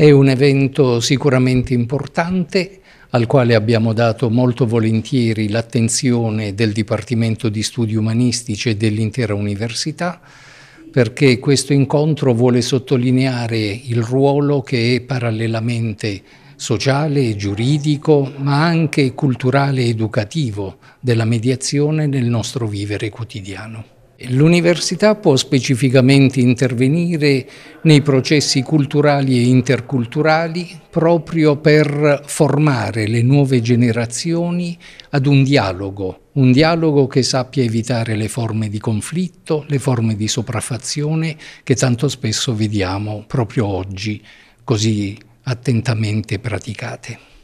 È un evento sicuramente importante al quale abbiamo dato molto volentieri l'attenzione del Dipartimento di Studi Umanistici e dell'intera Università, perché questo incontro vuole sottolineare il ruolo che è parallelamente sociale giuridico, ma anche culturale ed educativo della mediazione nel nostro vivere quotidiano. L'università può specificamente intervenire nei processi culturali e interculturali proprio per formare le nuove generazioni ad un dialogo, un dialogo che sappia evitare le forme di conflitto, le forme di sopraffazione che tanto spesso vediamo proprio oggi così attentamente praticate.